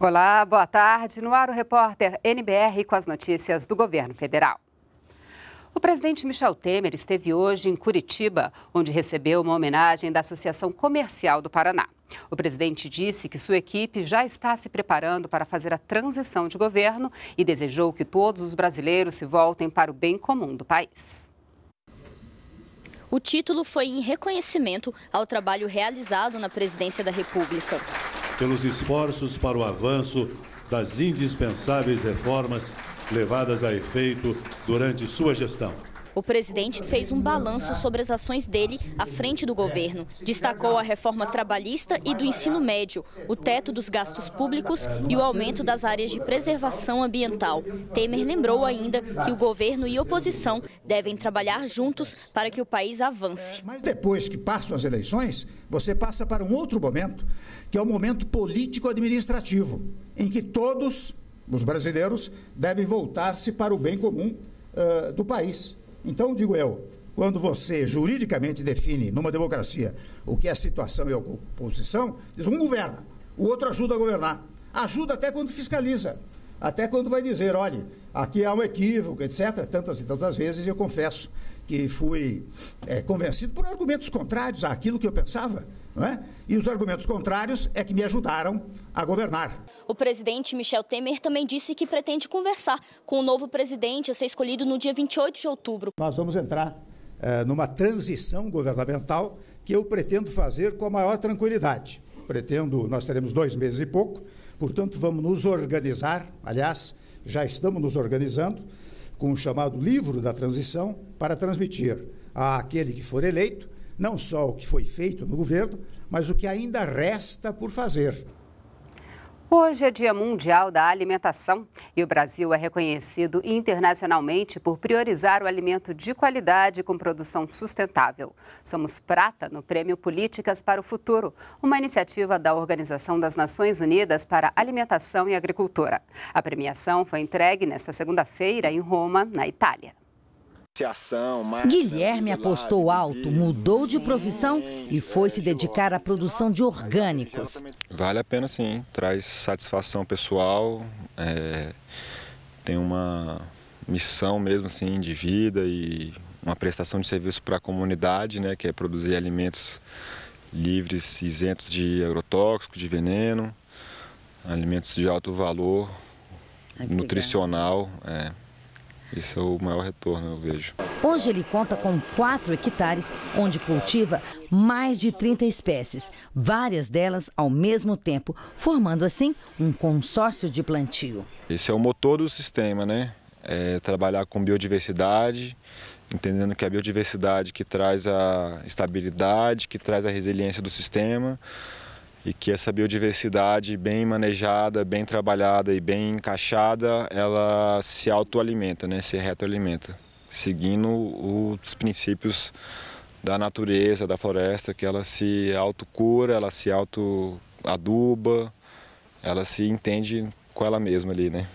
Olá, boa tarde. No ar o repórter NBR com as notícias do governo federal. O presidente Michel Temer esteve hoje em Curitiba, onde recebeu uma homenagem da Associação Comercial do Paraná. O presidente disse que sua equipe já está se preparando para fazer a transição de governo e desejou que todos os brasileiros se voltem para o bem comum do país. O título foi em reconhecimento ao trabalho realizado na presidência da República pelos esforços para o avanço das indispensáveis reformas levadas a efeito durante sua gestão. O presidente fez um balanço sobre as ações dele à frente do governo. Destacou a reforma trabalhista e do ensino médio, o teto dos gastos públicos e o aumento das áreas de preservação ambiental. Temer lembrou ainda que o governo e oposição devem trabalhar juntos para que o país avance. É, mas depois que passam as eleições, você passa para um outro momento, que é o momento político-administrativo, em que todos os brasileiros devem voltar-se para o bem comum uh, do país. Então, digo eu, quando você juridicamente define numa democracia o que é situação e oposição, diz um governa, o outro ajuda a governar. Ajuda até quando fiscaliza. Até quando vai dizer, olha, aqui há um equívoco, etc., tantas e tantas vezes, eu confesso que fui é, convencido por argumentos contrários àquilo que eu pensava. É? E os argumentos contrários é que me ajudaram a governar. O presidente Michel Temer também disse que pretende conversar com o novo presidente a ser escolhido no dia 28 de outubro. Nós vamos entrar é, numa transição governamental que eu pretendo fazer com a maior tranquilidade. Pretendo, nós teremos dois meses e pouco Portanto, vamos nos organizar, aliás, já estamos nos organizando com o chamado livro da transição para transmitir àquele que for eleito não só o que foi feito no governo, mas o que ainda resta por fazer. Hoje é Dia Mundial da Alimentação e o Brasil é reconhecido internacionalmente por priorizar o alimento de qualidade com produção sustentável. Somos prata no Prêmio Políticas para o Futuro, uma iniciativa da Organização das Nações Unidas para Alimentação e Agricultura. A premiação foi entregue nesta segunda-feira em Roma, na Itália. Guilherme apostou alto, mudou de profissão e foi se dedicar à produção de orgânicos. Vale a pena sim, traz satisfação pessoal, é, tem uma missão mesmo assim de vida e uma prestação de serviço para a comunidade, né, que é produzir alimentos livres, isentos de agrotóxico, de veneno, alimentos de alto valor nutricional. É. Isso é o maior retorno, eu vejo. Hoje ele conta com 4 hectares, onde cultiva mais de 30 espécies, várias delas ao mesmo tempo, formando assim um consórcio de plantio. Esse é o motor do sistema, né? É trabalhar com biodiversidade, entendendo que é a biodiversidade que traz a estabilidade, que traz a resiliência do sistema e que essa biodiversidade bem manejada, bem trabalhada e bem encaixada, ela se autoalimenta, né, se retroalimenta, seguindo os princípios da natureza, da floresta, que ela se autocura, ela se autoaduba, ela se entende com ela mesma ali, né?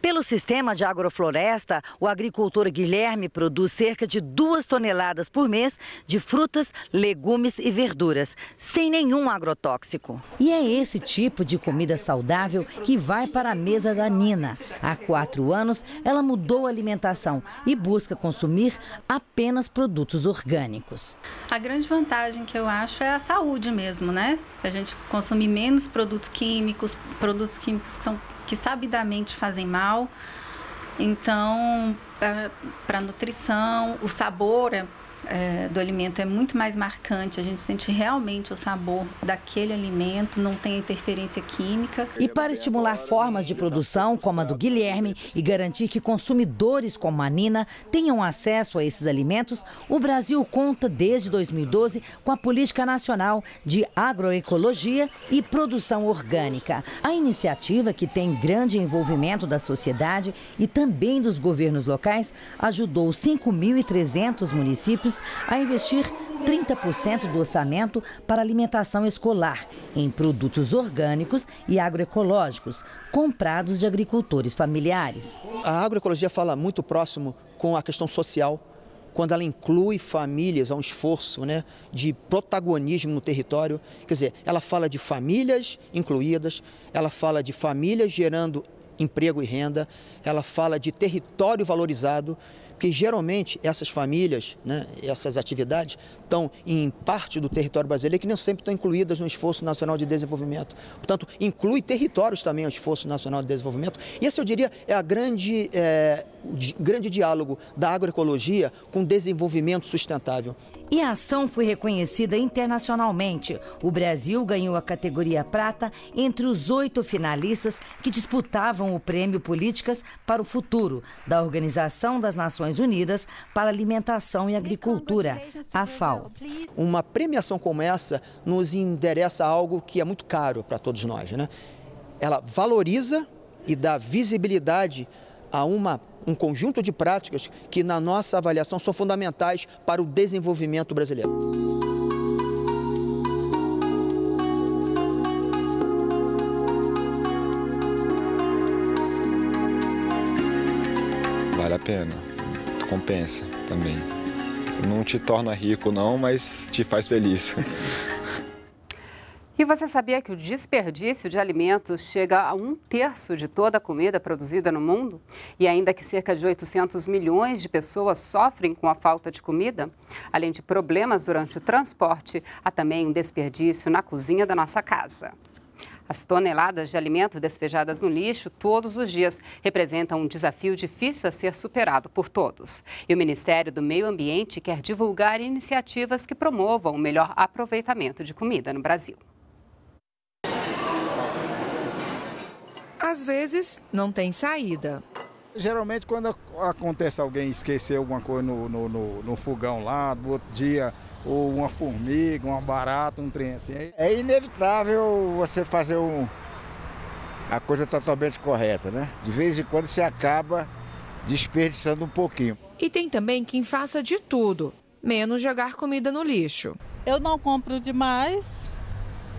Pelo sistema de agrofloresta, o agricultor Guilherme produz cerca de duas toneladas por mês de frutas, legumes e verduras, sem nenhum agrotóxico. E é esse tipo de comida saudável que vai para a mesa da Nina. Há quatro anos, ela mudou a alimentação e busca consumir apenas produtos orgânicos. A grande vantagem que eu acho é a saúde mesmo, né? A gente consumir menos produtos químicos, produtos químicos que são que sabidamente fazem mal. Então, é, para nutrição, o sabor é é, do alimento é muito mais marcante, a gente sente realmente o sabor daquele alimento, não tem interferência química. E para estimular formas de produção, como a do Guilherme, e garantir que consumidores como a Nina tenham acesso a esses alimentos, o Brasil conta desde 2012 com a Política Nacional de Agroecologia e Produção Orgânica. A iniciativa, que tem grande envolvimento da sociedade e também dos governos locais, ajudou 5.300 municípios municípios a investir 30% do orçamento para alimentação escolar em produtos orgânicos e agroecológicos, comprados de agricultores familiares. A agroecologia fala muito próximo com a questão social, quando ela inclui famílias a um esforço né, de protagonismo no território. Quer dizer, ela fala de famílias incluídas, ela fala de famílias gerando emprego e renda, ela fala de território valorizado porque geralmente essas famílias, né, essas atividades, estão em parte do território brasileiro que nem sempre estão incluídas no esforço nacional de desenvolvimento. Portanto, inclui territórios também o esforço nacional de desenvolvimento. E esse, eu diria, é a grande, é, o grande diálogo da agroecologia com desenvolvimento sustentável. E a ação foi reconhecida internacionalmente. O Brasil ganhou a categoria prata entre os oito finalistas que disputavam o Prêmio Políticas para o Futuro da Organização das Nações Nações Unidas para Alimentação e Agricultura, a FAO. Uma premiação como essa nos endereça algo que é muito caro para todos nós. Né? Ela valoriza e dá visibilidade a uma um conjunto de práticas que, na nossa avaliação, são fundamentais para o desenvolvimento brasileiro. Vale a pena compensa também. Não te torna rico, não, mas te faz feliz. E você sabia que o desperdício de alimentos chega a um terço de toda a comida produzida no mundo? E ainda que cerca de 800 milhões de pessoas sofrem com a falta de comida? Além de problemas durante o transporte, há também um desperdício na cozinha da nossa casa. As toneladas de alimento despejadas no lixo todos os dias representam um desafio difícil a ser superado por todos. E o Ministério do Meio Ambiente quer divulgar iniciativas que promovam o melhor aproveitamento de comida no Brasil. Às vezes, não tem saída. Geralmente quando acontece alguém esquecer alguma coisa no, no, no, no fogão lá, do outro dia, ou uma formiga, uma barata, um trem assim. É inevitável você fazer um, a coisa totalmente correta, né? De vez em quando você acaba desperdiçando um pouquinho. E tem também quem faça de tudo, menos jogar comida no lixo. Eu não compro demais,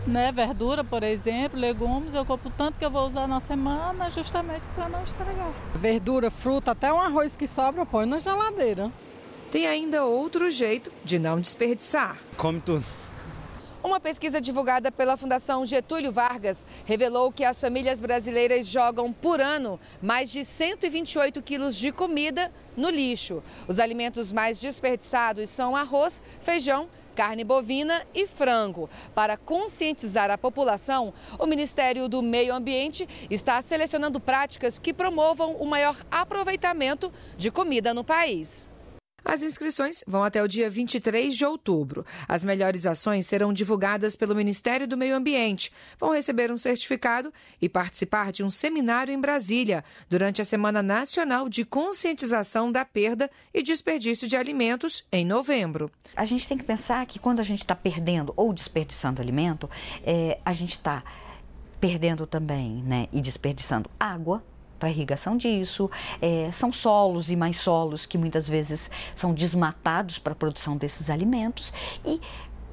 né, verdura, por exemplo, legumes, eu compro tanto que eu vou usar na semana justamente para não estragar. Verdura, fruta, até um arroz que sobra, põe na geladeira. Tem ainda outro jeito de não desperdiçar. Come tudo. Uma pesquisa divulgada pela Fundação Getúlio Vargas revelou que as famílias brasileiras jogam por ano mais de 128 quilos de comida no lixo. Os alimentos mais desperdiçados são arroz, feijão carne bovina e frango. Para conscientizar a população, o Ministério do Meio Ambiente está selecionando práticas que promovam o maior aproveitamento de comida no país. As inscrições vão até o dia 23 de outubro. As melhores ações serão divulgadas pelo Ministério do Meio Ambiente. Vão receber um certificado e participar de um seminário em Brasília durante a Semana Nacional de Conscientização da Perda e Desperdício de Alimentos, em novembro. A gente tem que pensar que quando a gente está perdendo ou desperdiçando alimento, é, a gente está perdendo também né, e desperdiçando água, para irrigação disso, é, são solos e mais solos que muitas vezes são desmatados para a produção desses alimentos e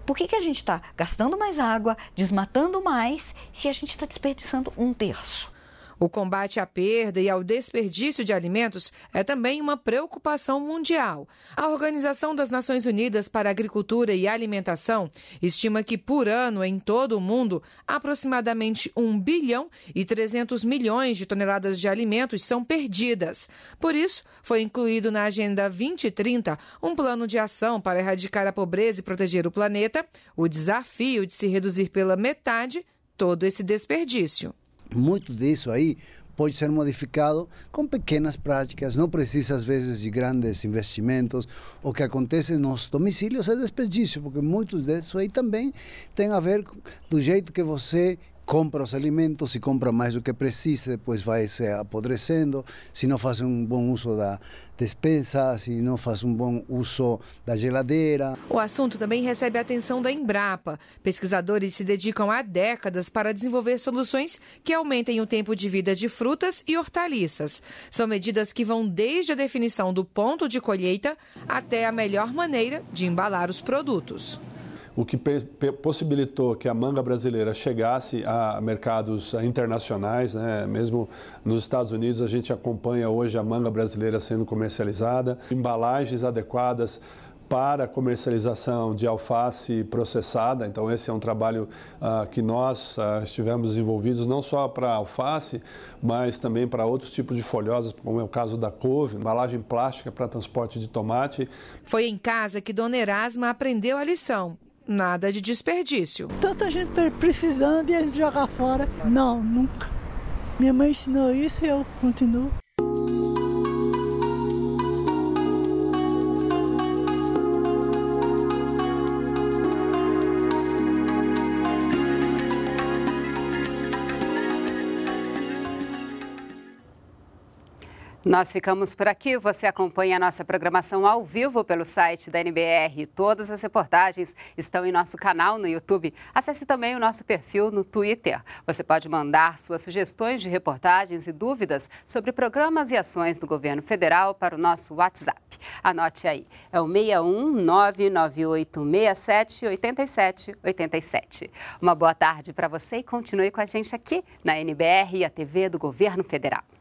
por que, que a gente está gastando mais água, desmatando mais, se a gente está desperdiçando um terço? O combate à perda e ao desperdício de alimentos é também uma preocupação mundial. A Organização das Nações Unidas para Agricultura e Alimentação estima que por ano em todo o mundo, aproximadamente 1 bilhão e 300 milhões de toneladas de alimentos são perdidas. Por isso, foi incluído na Agenda 2030 um plano de ação para erradicar a pobreza e proteger o planeta, o desafio de se reduzir pela metade todo esse desperdício. Muito disso aí pode ser modificado com pequenas práticas, não precisa às vezes de grandes investimentos. O que acontece nos domicílios é desperdício, porque muito disso aí também tem a ver do jeito que você compra os alimentos, se compra mais do que precisa, depois vai se apodrecendo, se não faz um bom uso da despensa, se não faz um bom uso da geladeira. O assunto também recebe a atenção da Embrapa. Pesquisadores se dedicam há décadas para desenvolver soluções que aumentem o tempo de vida de frutas e hortaliças. São medidas que vão desde a definição do ponto de colheita até a melhor maneira de embalar os produtos o que possibilitou que a manga brasileira chegasse a mercados internacionais, né? mesmo nos Estados Unidos a gente acompanha hoje a manga brasileira sendo comercializada, embalagens adequadas para comercialização de alface processada. Então, esse é um trabalho ah, que nós ah, estivemos envolvidos não só para alface, mas também para outros tipos de folhosas, como é o caso da couve, embalagem plástica para transporte de tomate. Foi em casa que Dona Erasma aprendeu a lição Nada de desperdício. Tanta gente tá precisando e a gente jogar fora. Não, nunca. Minha mãe ensinou isso e eu continuo. Nós ficamos por aqui. Você acompanha a nossa programação ao vivo pelo site da NBR. Todas as reportagens estão em nosso canal no YouTube. Acesse também o nosso perfil no Twitter. Você pode mandar suas sugestões de reportagens e dúvidas sobre programas e ações do governo federal para o nosso WhatsApp. Anote aí. É o 61998678787. Uma boa tarde para você e continue com a gente aqui na NBR e a TV do Governo Federal.